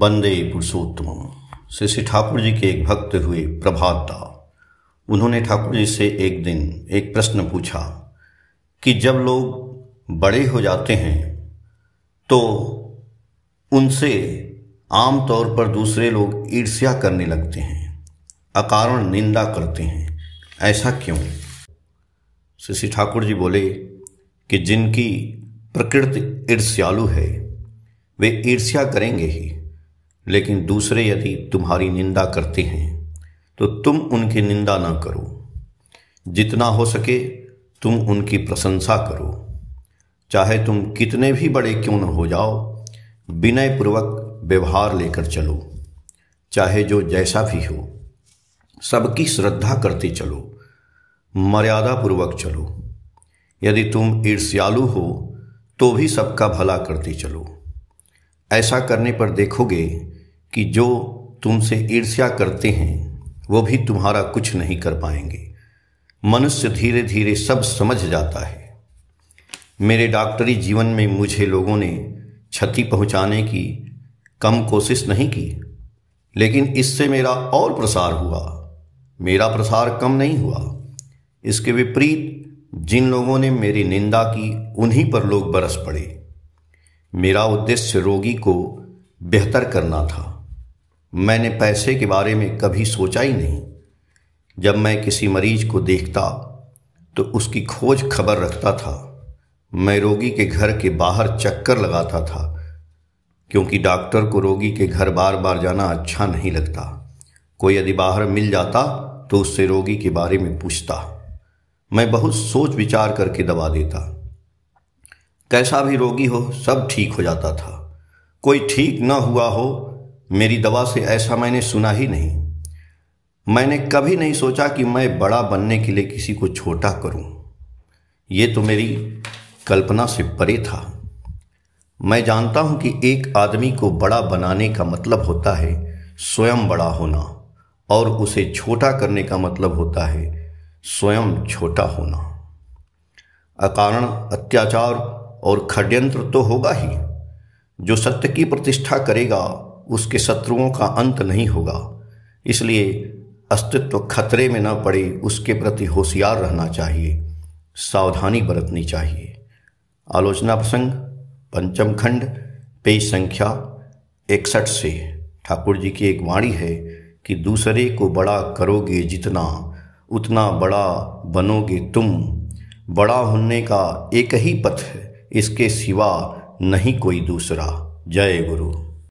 बंदे पुरुषोत्तम श्री श्री ठाकुर जी के एक भक्त हुए प्रभाता उन्होंने ठाकुर जी से एक दिन एक प्रश्न पूछा कि जब लोग बड़े हो जाते हैं तो उनसे आमतौर पर दूसरे लोग ईर्ष्या करने लगते हैं अकारण निंदा करते हैं ऐसा क्यों श्री ठाकुर जी बोले कि जिनकी प्रकृति ईर्ष्यालु है वे ईर्ष्या करेंगे ही लेकिन दूसरे यदि तुम्हारी निंदा करते हैं तो तुम उनकी निंदा ना करो जितना हो सके तुम उनकी प्रशंसा करो चाहे तुम कितने भी बड़े क्यों न हो जाओ विनयपूर्वक व्यवहार लेकर चलो चाहे जो जैसा भी हो सबकी श्रद्धा करते चलो मर्यादा पूर्वक चलो यदि तुम ईर्ष्यालु हो तो भी सबका भला करते चलो ऐसा करने पर देखोगे कि जो तुमसे ईर्ष्या करते हैं वो भी तुम्हारा कुछ नहीं कर पाएंगे मनुष्य धीरे धीरे सब समझ जाता है मेरे डॉक्टरी जीवन में मुझे लोगों ने क्षति पहुंचाने की कम कोशिश नहीं की लेकिन इससे मेरा और प्रसार हुआ मेरा प्रसार कम नहीं हुआ इसके विपरीत जिन लोगों ने मेरी निंदा की उन्हीं पर लोग बरस पड़े मेरा उद्देश्य रोगी को बेहतर करना था मैंने पैसे के बारे में कभी सोचा ही नहीं जब मैं किसी मरीज को देखता तो उसकी खोज खबर रखता था मैं रोगी के घर के बाहर चक्कर लगाता था क्योंकि डॉक्टर को रोगी के घर बार बार जाना अच्छा नहीं लगता कोई यदि बाहर मिल जाता तो उससे रोगी के बारे में पूछता मैं बहुत सोच विचार करके दवा देता कैसा भी रोगी हो सब ठीक हो जाता था कोई ठीक न हुआ हो मेरी दवा से ऐसा मैंने सुना ही नहीं मैंने कभी नहीं सोचा कि मैं बड़ा बनने के लिए किसी को छोटा करूं। ये तो मेरी कल्पना से परे था मैं जानता हूं कि एक आदमी को बड़ा बनाने का मतलब होता है स्वयं बड़ा होना और उसे छोटा करने का मतलब होता है स्वयं छोटा होना अकारण अत्याचार और खड्यंत्र तो होगा ही जो सत्य की प्रतिष्ठा करेगा उसके शत्रुओं का अंत नहीं होगा इसलिए अस्तित्व खतरे में न पड़े उसके प्रति होशियार रहना चाहिए सावधानी बरतनी चाहिए आलोचना प्रसंग पंचम खंड पेज संख्या इकसठ से ठाकुर जी की एक वाणी है कि दूसरे को बड़ा करोगे जितना उतना बड़ा बनोगे तुम बड़ा होने का एक ही पथ है इसके सिवा नहीं कोई दूसरा जय गुरु